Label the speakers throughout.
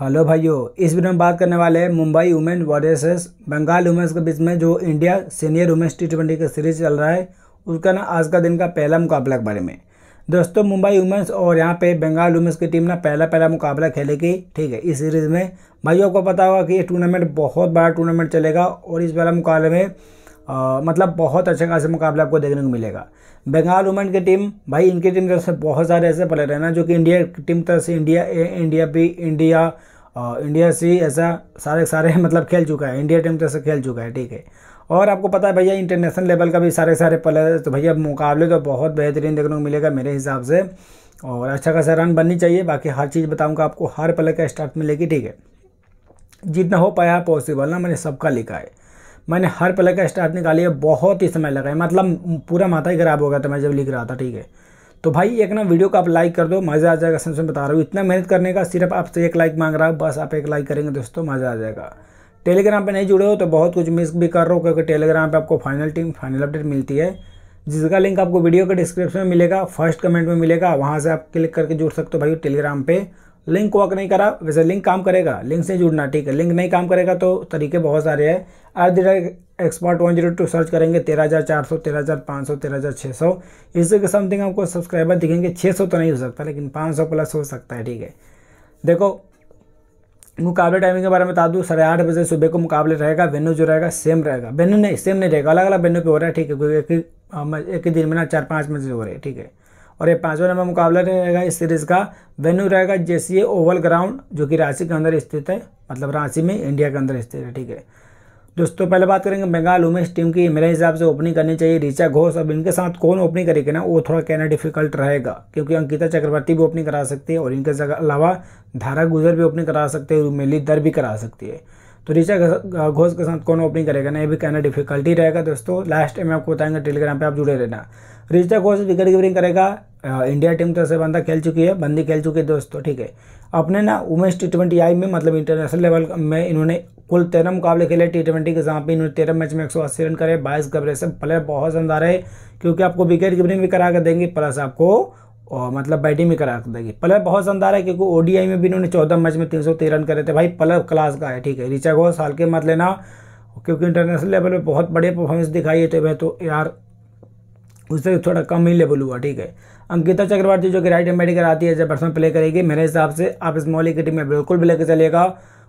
Speaker 1: hello भाइयों इस video में बात करने वाले हैं Mumbai women warriors Bengal women's के बीच में जो India senior women's T twenty का सीरीज चल रहा है उसका ना आज का दिन का पहला मुकाबला के बारे में दोस्तों मुंबई वुमेन्स और यहाँ पे बंगाल वुमेन्स की टीम ना पहला पहला मुकाबला खेलेगी ठीक है इस सीरीज़ में भाइयों को पता होगा कि ये टूर्नामेंट बहुत बड़ा टूर्नामेंट चलेगा और इस पहला मुकाबले में आ, मतलब बहुत अच्छा खासा मुकाबले आपको देखने को मिलेगा बंगाल वुमेन की टीम भाई इनकी टीम तरफ से बहुत सारे ऐसे प्लेयर हैं ना जो कि इंडिया टीम तरफ से India A, India B India आ, इंडिया सी ऐसा सारे सारे मतलब खेल चुका है इंडिया टीम तरफ से खेल चुका है ठीक है और आपको पता है भैया इंटरनेशनल लेवल का भी सारे सारे प्लेयर तो भैया मुकाबले तो बहुत बेहतरीन देखने को मिलेगा मेरे हिसाब से और अच्छा खासा रन बननी चाहिए बाकी हर चीज़ बताऊँगा आपको हर प्लेयर का स्टार्ट मिलेगी ठीक है जितना हो पाया पॉसिबल ना मैंने सबका लिखा है मैंने हर प्लग का स्टार्ट निकाली है बहुत ही समय लगा है मतलब पूरा माथा ही खराब हो गया था मैं जब लिख रहा था ठीक है तो भाई एक ना वीडियो को आप लाइक कर दो मज़ा आ जाएगा सबसे बता रहा हूँ इतना मेहनत करने का सिर्फ आपसे एक लाइक मांग रहा हूँ बस आप एक लाइक करेंगे दोस्तों मज़ा आ जाएगा टेलीग्राम पर नहीं जुड़े हो तो बहुत कुछ मिस भी कर रहा हो क्योंकि टेलीग्राम पर आपको फाइनल टीम फाइनल अपडेट मिलती है जिसका लिंक आपको वीडियो के डिस्क्रिप्शन में मिलेगा फर्स्ट कमेंट में मिलेगा वहाँ से आप क्लिक करके जुड़ सकते हो भाई टेलीग्राम पर लिंक वर्क नहीं करा वैसे लिंक काम करेगा लिंक से जुड़ना ठीक है लिंक नहीं काम करेगा तो तरीके बहुत सारे हैं आज the expert one zero two search करेंगे तेरह हज़ार चार सौ तेरह हज़ार पाँच सौ तेरह हज़ार छः सौ इसके समथिंग आपको सब्सक्राइबर दिखेंगे छः सौ तो नहीं हो सकता लेकिन पाँच सौ प्लस हो सकता है ठीक है देखो मुकाबले टाइमिंग के बारे में बता दूँ साढ़े आठ बजे सुबह को मुकाबले रहेगा वेन्यू जो रहेगा सेम रहेगा वेन्यू नहीं सेम नहीं रहेगा अलग अलग वेन्यू पे हो रहा है ठीक है क्योंकि एक ही दिन में ना चार पाँच बजे हो रहे हैं ठीक है और ये पाँचवा नंबर मुकाबला रहेगा इस सीरीज़ का वेन्यू रहेगा जैसी ओवल ग्राउंड जो कि रांची के अंदर स्थित है मतलब रांची में इंडिया के अंदर स्थित है ठीक है दोस्तों पहले बात करेंगे बंगाल वुमेंस टीम की मेरे हिसाब से ओपनिंग करनी चाहिए ऋचा घोष अब इनके साथ कौन ओपनिंग करेगी ना वो थोड़ा कहना डिफिकल्ट रहेगा क्योंकि अंकिता चक्रवर्ती भी ओपनिंग करा सकती है और इनके अलावा धारा गुजर भी ओपनिंग करा सकते हैं रुमेली दर भी करा सकती है तो ऋचा घोष के साथ कौन ओपनिंग करेगा ना ये भी कहना डिफिकल्टी रहेगा दोस्तों लास्ट में आपको बताएंगे टेलीग्राम पे आप जुड़े रहना ऋचा घोष विकेट कीपरिंग करेगा इंडिया टीम तो से बंदा खेल चुकी है बंदी खेल चुकी है दोस्तों ठीक है अपने ना वुमेंस टी ट्वेंटी आई में मतलब इंटरनेशनल लेवल में इन्होंने कुल तेरह मुकाबले खेले टी ट्वेंटी के जहाँ पे इन्होंने तेरह मैच में एक सौ अस्सी रन करे बाईस गबरे से प्लेयर बहुत शानदार है क्योंकि आपको विकेट कीपरिंग भी करा कर देंगे प्लस आपको और मतलब बैटिंग भी करा देगी पलर बहुत शानदार है क्योंकि ओडीआई में भी इन्होंने चौदह मैच में तीन सौ तेरह रन करे थे भाई पलर क्लास का है ठीक है रिचा घोष साल के मत लेना क्योंकि इंटरनेशनल लेवल पर बहुत बड़े परफॉर्मेंस दिखाई है तो, तो यार उससे थोड़ा कम ही लेवल हुआ ठीक है अंकिता चक्रवर्ती जो कि राइट एंड बैटिंग कराती है जब बर्सन प्ले करेगी मेरे हिसाब से आप इस मौलिक की टीम में बिल्कुल भी लेकर चलेगा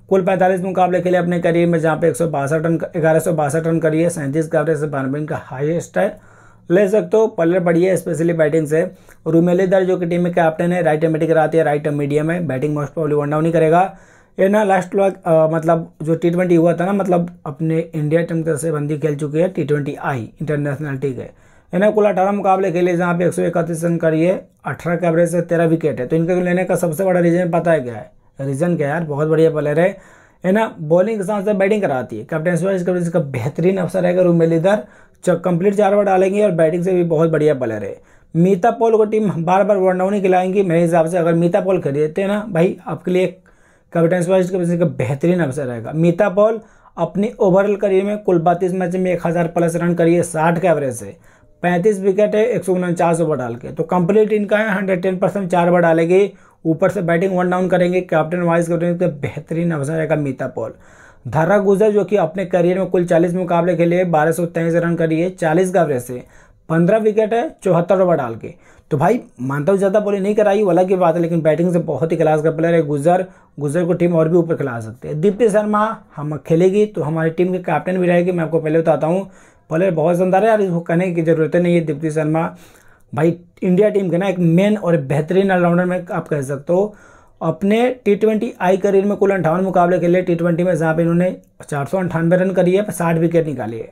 Speaker 1: कुल पैंतालीस मुकाबले खेले अपने करियर में जहाँ पे एक रन ग्यारह सौ बासठ रन करिए सैंतीस का एवरेज बानवे का हाईएस्ट है ले सकते हो पलर बढ़िया स्पेशली बैटिंग से रूमेली दर जो कि टीम में कैप्टन है राइट एम कराती है राइट मीडियम है batting most probably one down ही करेगा ये ना लास्ट मतलब जो टी ट्वेंटी हुआ था ना मतलब अपने इंडिया टीम की से बंदी खेल चुकी है T twenty I international team के इन्हें कुल अठारह मुकाबले खेले जहाँ पे एक सौ इकतीस रन करिए अठारह के एवरेज से तेरह विकेट है तो इनके लेने का सबसे बड़ा रीज़न पता है क्या है रीज़न क्या यार बहुत बढ़िया प्लेयर है ना बॉलिंग के साथ साथ बैटिंग कराती है कैप्टन सुरेश का बेहतरीन अवसर रहेगा रूमेलीधर कंप्लीट चार ओवर डालेंगे और बैटिंग से भी बहुत बढ़िया बलर है मीता पॉल को टीम बार बार वन डाउन ही खिलाएंगी मेरे हिसाब से अगर मीता पॉल खरीदते हैं ना भाई आपके लिए कैप्टन वाइज का बेहतरीन अवसर रहेगा मीता पॉल अपने ओवरऑल करियर में कुल बत्तीस मैच में एक हज़ार प्लस रन करिए साठ के एवरेज से पैंतीस विकेट है एक सौ उनचास ओवर डाल के तो कंप्लीट इनका है हंड्रेड टेन परसेंट चार ओवर डालेगी ऊपर से बैटिंग वन डाउन करेंगे कैप्टन वाइस कैप्टन का बेहतरीन अवसर रहेगा मीता पॉल धारा गुजर जो कि अपने करियर में कुल 40 मुकाबले खेले बारह सौ तेईस रन करिए चालीस का एवरेज से पंद्रह विकेट है चौहत्तर ओवर डाल के तो भाई मानता हूँ ज़्यादा बॉलिंग नहीं कराई वाला की बात है लेकिन बैटिंग से बहुत ही क्लास का प्लेयर है गुजर गुजर को टीम और भी ऊपर खिला सकते हैं दीप्ति शर्मा हम खेलेगी तो हमारी टीम के कैप्टन भी रहेगी मैं आपको पहले बताता हूँ प्लेयर बहुत शानदार है यार इसको कहने की ज़रूरत नहीं है दीप्ति शर्मा भाई इंडिया टीम के ना एक मेन और बेहतरीन ऑलराउंडर में आप कह सकते हो अपने टी ट्वेंटी आई करियर में कुल अंठावन मुकाबले खेले टी ट्वेंटी में जहाँ पे इन्होंने चार सौ अंठानवे रन करिए साठ विकेट निकाली है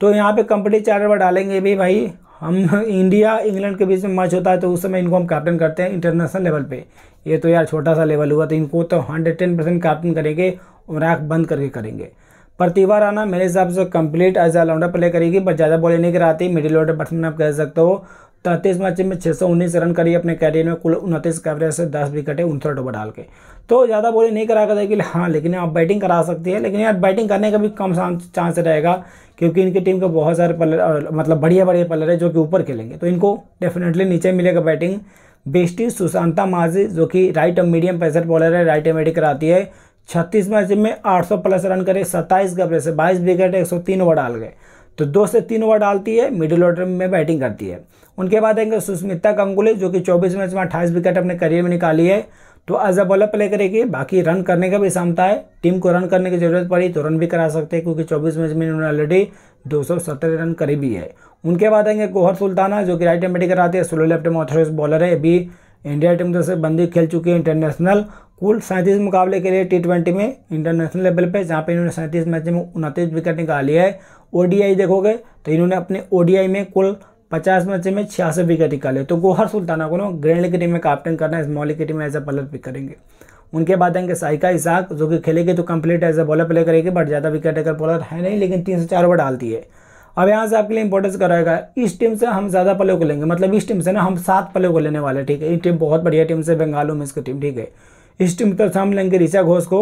Speaker 1: तो यहाँ पे कंपनी चार्टर पर डालेंगे भी भाई हम इंडिया इंग्लैंड के बीच में मैच होता है तो उस समय इनको हम कैप्टन करते हैं इंटरनेशनल लेवल पे ये तो यार छोटा सा लेवल हुआ तो इनको तो हंड्रेड टेन परसेंट कैप्टन करेंगे और आँख बंद करके करेंगे प्रतिभा राना मेरे हिसाब से कंप्लीट एज ऑलराउंडर प्ले करेगी बट ज़्यादा बॉलिंग नहीं कराती मिडिल ऑर्डर बैट्समैन आप कह सकते हो तैंतीस मैच में छः सौ उन्नीस रन करिए अपने कैरियर में कुल उनतीस कवरेज से दस विकेटें उनसठ ओवर डाल के तो ज़्यादा बॉलिंग नहीं करा करते कि हाँ लेकिन आप बैटिंग करा सकती है लेकिन यार बैटिंग करने का भी कम चांस रहेगा क्योंकि इनकी टीम के बहुत सारे प्लेयर मतलब बढ़िया बढ़िया प्लेयर है जो कि ऊपर खेलेंगे तो इनको डेफिनेटली नीचे मिलेगा बैटिंग बेस्टी सुशांता माजी जो कि राइट मीडियम पैसर बॉलर है राइट एमेडी कराती है छत्तीस मैच में सौ प्लस रन करे सत्ताईस कवरेज से बाईस विकेट तीन ओवर डाल गए तो दो से तीन ओवर डालती है मिडिल ऑर्डर में बैटिंग करती है उनके बाद आएंगे सुस्मिता गंगुली जो कि 24 मैच में अट्ठाईस विकेट अपने करियर में निकाली है तो एज अ बॉलर प्ले करेगी बाकी रन करने का भी क्षमता है टीम को रन करने की जरूरत पड़ी तो रन भी करा सकते हैं क्योंकि 24 मैच में इन्होंने ऑलरेडी 270 रन करी भी है उनके बाद आएंगे गोहर सुल्ताना जो कि राइट एम बैटिंग कराती है स्लो लेफ्ट में ऑथोराइज बॉलर है अभी इंडिया टीम तो से बंदी खेल चुकी है इंटरनेशनल कुल सैंतीस मुकाबले के लिए टी ट्वेंटी में इंटरनेशनल लेवल पे जहाँ पे इन्होंने सैंतीस मैच में उनतीस विकेट निकाली है ओडीआई देखोगे तो इन्होंने अपने ओडीआई में कुल पचास मैच में छियासठ विकेट निकाले तो गोहर सुल्ताना को ना ग्रैंड लीग टीम में कैप्टन करना है स्मॉल की टीम में एज अ बॉलर पिक करेंगे उनके बाद आएंगे साइका इसाक जो कि खेलेगी तो complete as a bowler play करेगी बट ज़्यादा विकेट अगर बॉलर है नहीं लेकिन तीन से चार ओवर डालती है अब यहाँ से आपके लिए इंपॉर्टेंस कराएगा इस टीम से हम ज़्यादा प्ले को लेंगे मतलब इस टीम से ना हम सात प्ले को लेने वाले ठीक है ये टीम बहुत बढ़िया टीम से बंगाल में इसकी टीम ठीक है ईस्ट मित्र सामने लेंगे ऋषा घोष को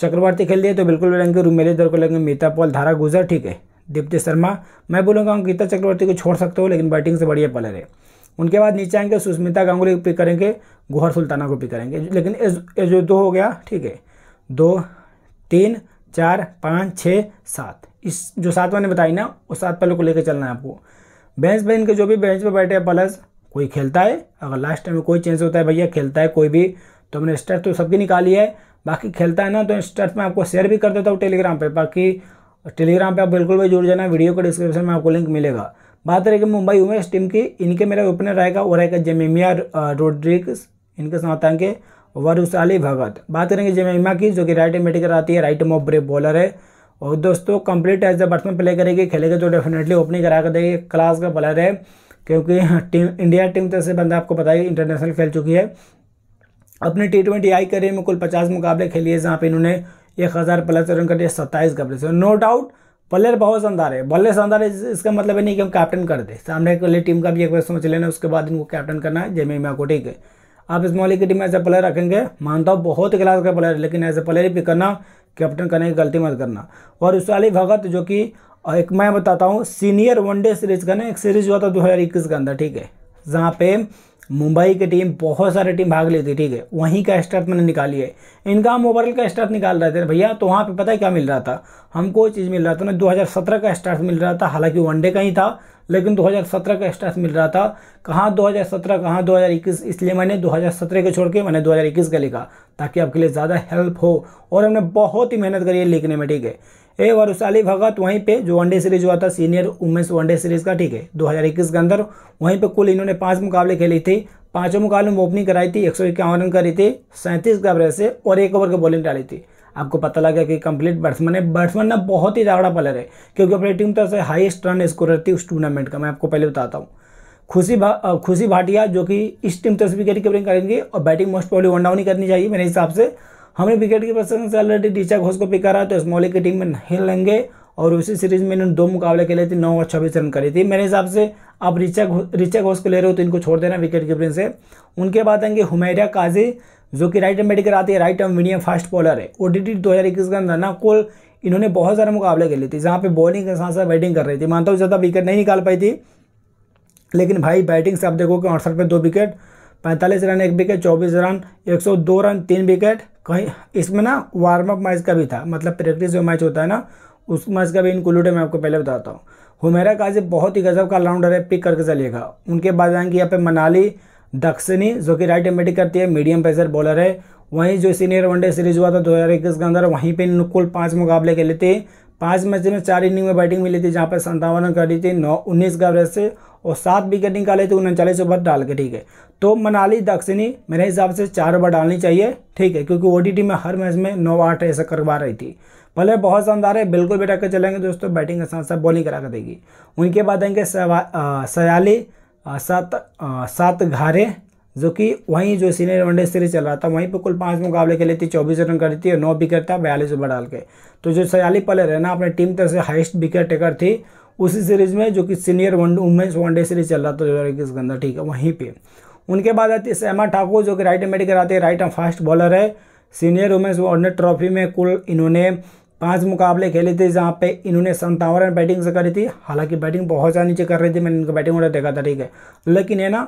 Speaker 1: चक्रवर्ती खेल दिए तो बिल्कुल भी लेंगे रुमेले दर को लेंगे मीता पॉल धारा गुजर ठीक है दीप्ति शर्मा मैं बोलूँगा अंकिता चक्रवर्ती को छोड़ सकते हो लेकिन बैटिंग से बढ़िया प्लेयर है उनके बाद नीचे आएंगे सुष्मिता गांगुली को पिक करेंगे गुहर सुल्ताना को पिक करेंगे लेकिन ये जो दो हो गया ठीक है दो तीन चार पाँच छः सात इस जो सात मैंने बताई ना उस सात पलों को लेकर चलना है आपको बेंच बेन के जो भी बेंच पर बैठे हैं प्लस कोई खेलता है अगर लास्ट टाइम में कोई चेंज होता है भैया खेलता है कोई भी तो हमने स्टर्स तो सबकी निकाली है बाकी खेलता है ना तो स्टर्स में आपको शेयर भी कर देता हूँ टेलीग्राम पर बाकी टेलीग्राम पर आप बिल्कुल भी जुड़ जाना वीडियो के डिस्क्रिप्शन में आपको लिंक मिलेगा बात रहेगी मुंबई वुमेंस टीम की इनके मेरा ओपनर रहेगा वो रहेगा जेमेमिया रोड्रिक्स इनके साथ आएंगे वरुशाली भगत बात करेंगे जेमेमा की जो कि राइट एम आती है राइट मोब ब्रेव बॉलर है और दोस्तों complete as a batsman play करेगी खेलेगा तो डेफिनेटली ओपनिंग करा कर देगी क्लास का बॉलर है क्योंकि टीम इंडिया टीम तो ऐसे बंदा आपको पता ही इंटरनेशनल खेल चुकी है अपने टी ट्वेंटी आई करियर में कुल पचास मुकाबले खेलिए जहाँ पे इन्होंने एक हज़ार प्लस रन कर दिया सत्ताईस कपड़े से नो डाउट प्लेयर बहुत शानदार है बल्ले शानदार है इसका मतलब है नहीं कि हम कैप्टन कर दे सामने लिए टीम का भी एक बार सोच लेना उसके बाद इनको कैप्टन करना है जेमी मैं को ठीक है आप इस मोहल्ले की टीम में एज ए प्लेयर रखेंगे मानता हूँ बहुत क्लास का प्लेयर है लेकिन एज ए प्लेयर भी करना कैप्टन करने की गलती मत करना और वाली भगत जो कि एक मैं बताता हूँ सीनियर वनडे सीरीज का ना एक सीरीज हुआ था दो हज़ार इक्कीस के अंदर ठीक है जहाँ पे मुंबई की टीम बहुत सारी टीम भाग लेती ठीक है वहीं का स्टार्ट मैंने निकाली है इनका हम ओवरऑल का स्टार्ट निकाल रहे थे भैया तो वहाँ पे पता है क्या मिल रहा था हमको चीज़ मिल रहा था ना 2017 का स्टार्ट मिल रहा था हालांकि वनडे का ही था लेकिन 2017 का स्टार्ट मिल रहा था कहाँ 2017 कहाँ दो इसलिए मैंने दो को छोड़ के मैंने दो का लिखा ताकि आपके लिए ज़्यादा हेल्प हो और हमने बहुत ही मेहनत करी है लिखने में ठीक है ए वरुशाली भगत वहीं पे जो वनडे सीरीज हुआ था सीनियर वुमेन्स वनडे सीरीज का ठीक है 2021 के अंदर वहीं पे कुल इन्होंने पांच मुकाबले खेले थे पांचों मुकाबले में ओपनिंग कराई थी एक सौ इक्यावन रन करी थी सैंतीस का से और एक ओवर की बॉलिंग डाली थी आपको पता लगा कि कंप्लीट बैट्समैन है बैट्समैन ना बहुत ही तगड़ा प्लेयर है क्योंकि अपनी टीम तरफ से हाइस्ट रन स्कोरर थी उस टूर्नामेंट का मैं आपको पहले बताता हूँ खुशी भा खुशी भाटिया जो कि इस टीम तरफ से विकेट करेंगे और batting most probably one down ही करनी चाहिए मेरे हिसाब से हमने विकेट की प्रसंग से ऑलरेडी डीचा घोष को पिक करा तो स्मॉली की टीम में नहीं लेंगे और उसी सीरीज में इन्होंने दो मुकाबले खेले थे नौ और छब्बीस रन करी थी मेरे हिसाब से आप रिचा घो, रिचा घोष को ले रहे हो तो इनको छोड़ देना विकेट कीपरिंग से उनके बाद आएंगे हुमैरा काजी जो कि राइट एम मेडिकल आती है right arm medium fast bowler है ओ डी टी दो हज़ार इक्कीस का रना कोल इन्होंने बहुत सारे मुकाबले खेले थे जहाँ पे बॉलिंग के साथ साथ बैटिंग कर रही थी मानता हूँ ज़्यादा विकेट नहीं निकाल पाई थी लेकिन भाई बैटिंग से आप देखो कि अड़सठ पे दो विकेट पैंतालीस रन एक विकेट चौबीस रन एक सौ दो रन तीन विकेट कहीं इसमें ना वार्म अप मैच का भी था मतलब प्रैक्टिस जो मैच होता है ना उस मैच का भी इंक्लूड है मैं आपको पहले बताता हूँ हुमेरा काजिब बहुत ही गजब का राउंडर है पिक करके चलेगा उनके बाद आएंगे यहाँ पे मनाली दक्षिणी जो कि राइट एमेटिक करती है मीडियम पेसर बॉलर है वहीं जो सीनियर वनडे सीरीज हुआ था दो हज़ार इक्कीस के अंदर वहीं पे कुल पाँच मुकाबले खेले थे पाँच मैच में चार इनिंग में बैटिंग मिली थी जहाँ पर संतावन रन करी थी नौ उन्नीस का एवरेज से और सात विकेट निकाले थे उनचालीस ओवर डाल के ठीक है तो मनाली दक्षिणी मेरे हिसाब से चार ओवर डालनी चाहिए ठीक है क्योंकि ओ में हर मैच में नौ आठ ऐसा करवा रही थी भले बहुत शानदार है बिल्कुल बैठा कर चलेंगे दोस्तों बैटिंग के साथ साथ बॉलिंग करा कर देगी उनके बाद आएंगे सयाली सात सात घारे जो कि वहीं जो सीनियर वनडे सीरीज चल रहा था वहीं पर कुल पांच मुकाबले खेले थे चौबीस रन करी थी और नौ विकेट था बयालीस ओवर डाल के तो जो सयाली प्लेयर है ना अपने टीम तरफ से हाइस्ट विकेट टेकर थी उसी सीरीज में जो कि senior one women's one day series चल रहा था दो हज़ार इक्कीस के अंदर ठीक है वहीं पर उनके बाद आती है सहमा ठाकुर जो कि राइट मेडिकल आते हैं राइट एंड फास्ट बॉलर है सीनियर वुमेंस वनडे ट्रॉफी में कुल इन्होंने पांच मुकाबले खेले थे जहाँ पे इन्होंने संतावन रन बैटिंग से करी थी हालांकि बैटिंग बहुत ज़्यादा नीचे कर रही थी मैंने इनका बैटिंग ऑर्डर देखा था ठीक है लेकिन है ना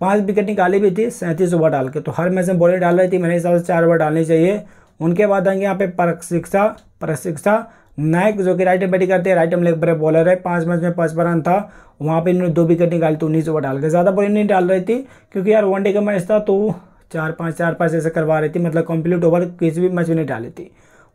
Speaker 1: पाँच विकेट निकाली भी थी सैंतीस ओवर डाल के तो हर मैच में बॉलिंग डाल रही थी मेरे हिसाब से चार ओवर डालनी चाहिए उनके बाद आएंगे यहाँ पे प्रशिक्षा प्रशिक्षा नायक जो कि राइट बैटिंग करते हैं right arm leg break bowler है पाँच मैच में पर रन था वहाँ पे इन्होंने दो विकेट निकाली तो उन्नीस ओवर डाल के ज़्यादा बॉलिंग नहीं डाल रही थी क्योंकि यार वनडे का मैच था तो चार पाँच चार पाँच ऐसे करवा रही थी मतलब कंप्लीट ओवर किसी भी मैच में नहीं डाली थी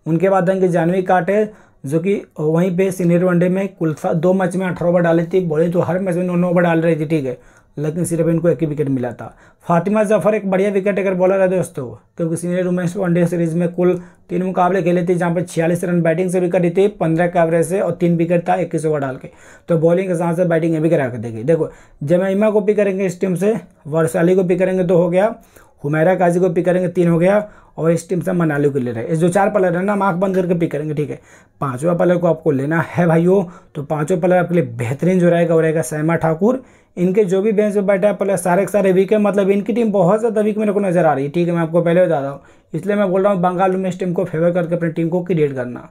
Speaker 1: उनके बाद आएंगे जानवी काटे जो कि वहीं पे सीनियर वनडे में कुल दो मैच में अठारह ओवर डाली थी बॉलिंग तो हर मैच में नौ ओवर डाल रही थी ठीक है लेकिन सिर्फ इनको एक ही विकेट मिला था फातिमा जफर एक बढ़िया विकेट अगर बॉलर है दोस्तों क्योंकि सीनियर वुमेंस वनडे सीरीज में कुल तीन मुकाबले खेले थे जहाँ पर छियालीस रन बैटिंग से विकेट दी थी पंद्रह के एवरेज से और तीन विकेट था इक्कीस ओवर डाल के तो बॉलिंग के साथ साथ बैटिंग ये भी करा कर देगी देखो जमैमा को पिक करेंगे इस टीम से वर्षाली को पिक करेंगे तो हो गया हुमैरा काजी को पिक करेंगे तीन हो गया और इस टीम से मनाली को ले रहे हैं इस जो चार पलर है ना हम आँख बंद करके पिक करेंगे ठीक है पांचवा पलर को आपको लेना है भाइयों तो पांचवा पलर आपके लिए बेहतरीन जो रहेगा वो रहेगा सैमा ठाकुर इनके जो भी बेंच में बैठा है पलर सारे के सारे वीक है मतलब इनकी टीम बहुत ज़्यादा वीक मेरे को नज़र आ रही है ठीक है मैं आपको पहले बता रहा हूँ इसलिए मैं बोल रहा हूँ बंगाल में इस टीम को फेवर करके अपनी टीम को क्रिएट करना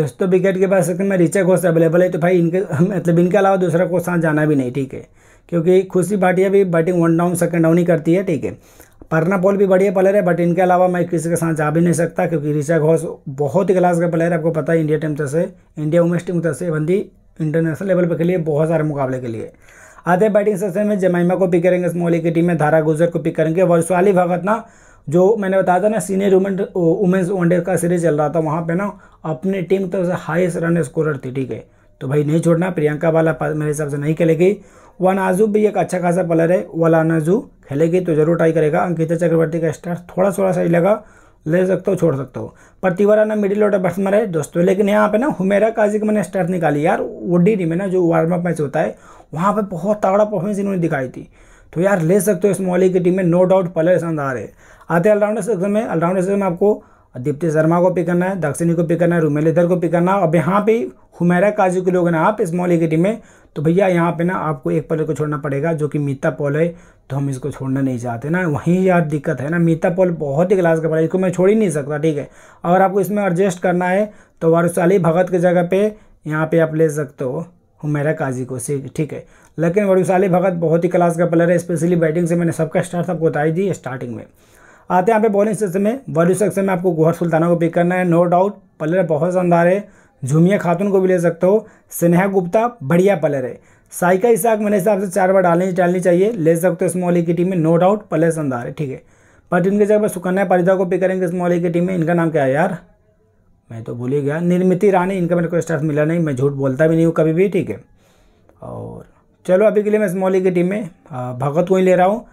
Speaker 1: दोस्तों विकेट के पास मैं में रिचा घोष अवेलेबल है तो भाई इनके मतलब इनके अलावा दूसरा को साथ जाना भी नहीं ठीक है क्योंकि खुशी भाटिया भी batting one down second down ही करती है ठीक है पर्ना पॉल भी बढ़िया प्लेयर है बट इनके अलावा मैं किसी के साथ जा भी नहीं सकता क्योंकि ऋषा घोष बहुत ही क्लास का प्लेयर है आपको पता है इंडिया टीम से इंडिया वुमेंस टीम से बंदी इंटरनेशनल लेवल पर के लिए बहुत सारे मुकाबले के लिए आधे बैटिंग सेशन में जमाइमा को पिक करेंगे स्मोली की टीम में धारा गुजर को पिक करेंगे वर्षाली भगत ना जो मैंने बताया था ना सीनियर वुमेन वुमेंस वनडे का सीरीज चल रहा था वहाँ पर ना अपनी टीम तरफ से हाइस्ट रन स्कोर थी ठीक है तो भाई नहीं छोड़ना प्रियंका वाला मेरे हिसाब से नहीं खेलेगी वनाजू भी एक अच्छा खासा प्लेयर है वलानाजू खेलेगी तो जरूर ट्राई करेगा अंकिता चक्रवर्ती का स्टार्ट थोड़ा थोड़ा सही लगा ले सकते हो छोड़ सकते हो प्रतिभा ना मिडिल ऑर्डर बैट्समैन है दोस्तों लेकिन यहाँ पे ना हुमेरा काजी की मैंने स्टार्ट निकाली यार टीम में ना जो वार्म अप मैच होता है वहाँ पे बहुत तगड़ा परफॉर्मेंस इन्होंने दिखाई थी तो यार ले सकते हो इस मौली की टीम में नो डाउट प्लेयर शानदार है आते ऑलराउंडर सेक्शन में ऑलराउंडर सेक्शन में आपको दीप्ति शर्मा को पिक करना है दक्षिणी को पिक करना है रुमेलेधर को पिक करना है अब यहाँ पे हुमेरा काजी के लोग हैं आप इस मौली की टीम में तो भैया यहाँ पे ना आपको एक पॉल को छोड़ना पड़ेगा जो कि मीता पॉल है तो हम इसको छोड़ना नहीं चाहते ना वहीं यार दिक्कत है ना मीता पॉल बहुत ही क्लास का पड़ा है इसको मैं छोड़ ही नहीं सकता ठीक है अगर आपको इसमें एडजस्ट करना है तो वारसाली भगत की जगह पर यहाँ पर आप ले सकते हो हुमेरा काजी को से ठीक है लेकिन वरुसाली भगत बहुत ही क्लास का पलर है स्पेशली बैटिंग से मैंने सबका स्टार्ट सबको बताई दी स्टार्टिंग में आते हैं यहाँ पे बॉलिंग सेक्शन में बॉलिंग सेक्शन में आपको गुहर सुल्ताना को पिक करना है नो डाउट पलर बहुत शानदार है झूमिया खातून को भी ले सकते हो स्नेहा गुप्ता बढ़िया प्लेयर है साइका इसाक मेरे हिसाब से चार बार डालनी डालनी चाहिए ले सकते हो स्मॉल की टीम में नो डाउट प्लेयर शानदार है ठीक है बट इनके जगह पर सुकन्या परिदा को पिक करेंगे स्मॉल की टीम में इनका नाम क्या है यार मैं तो भूल ही गया निर्मिति रानी इनका मेरे को स्टाफ मिला नहीं मैं झूठ बोलता भी नहीं हूँ कभी भी ठीक है और चलो अभी के लिए मैं स्मॉल की टीम में भगत को ही ले रहा हूँ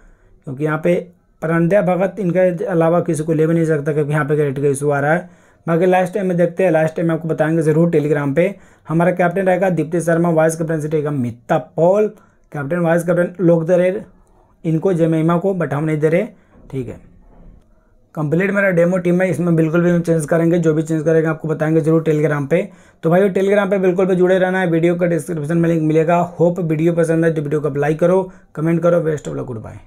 Speaker 1: क्योंकि यहाँ पे परानद्या भगत इनके अलावा किसी को ले भी नहीं सकता क्योंकि यहाँ पे रेट का इशू आ रहा है बाकी लास्ट टाइम में देखते हैं लास्ट टाइम आपको बताएंगे जरूर टेलीग्राम पे हमारा कैप्टन रहेगा दीप्ति शर्मा वाइस कैप्टन से रहेगा Mita Paul captain vice captain लोग दे रहे इनको जमेमा को बट हम नहीं दे रहे ठीक है कंप्लीट मेरा डेमो टीम है इसमें बिल्कुल भी हम चेंज करेंगे जो भी चेंज करेंगे आपको बताएंगे जरूर टेलीग्राम पे तो भाई टेलीग्राम पे बिल्कुल भी जुड़े रहना है वीडियो का डिस्क्रिप्शन में लिंक मिलेगा होप वीडियो पसंद है तो वीडियो को लाइक करो कमेंट करो best of luck good bye